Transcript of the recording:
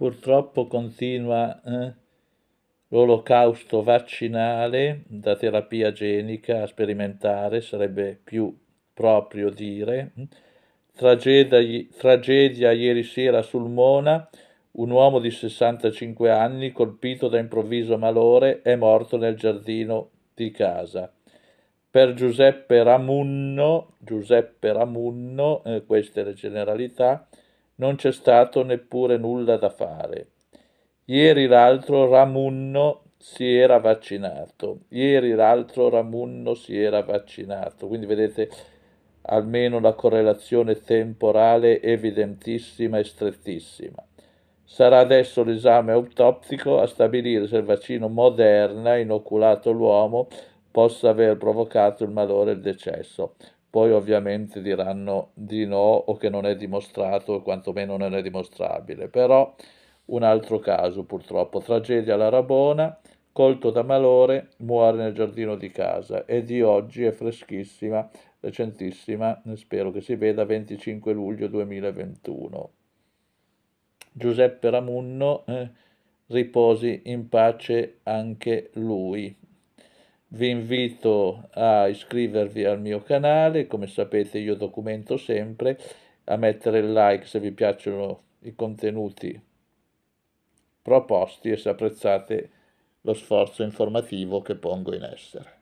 Purtroppo continua eh, l'olocausto vaccinale da terapia genica sperimentare, sarebbe più proprio dire. Tragedia, tragedia ieri sera sul Mona, un uomo di 65 anni colpito da improvviso malore è morto nel giardino di casa. Per Giuseppe Ramunno, Giuseppe Ramunno eh, queste le generalità, non c'è stato neppure nulla da fare. Ieri l'altro Ramunno si era vaccinato, ieri l'altro Ramunno si era vaccinato, quindi vedete almeno la correlazione temporale evidentissima e strettissima. Sarà adesso l'esame autoptico a stabilire se il vaccino Moderna inoculato l'uomo possa aver provocato il malore e il decesso poi ovviamente diranno di no o che non è dimostrato o quantomeno non è dimostrabile. Però un altro caso purtroppo, tragedia alla Rabona, colto da malore, muore nel giardino di casa e di oggi è freschissima, recentissima, spero che si veda 25 luglio 2021. Giuseppe Ramunno eh, riposi in pace anche lui. Vi invito a iscrivervi al mio canale, come sapete io documento sempre, a mettere il like se vi piacciono i contenuti proposti e se apprezzate lo sforzo informativo che pongo in essere.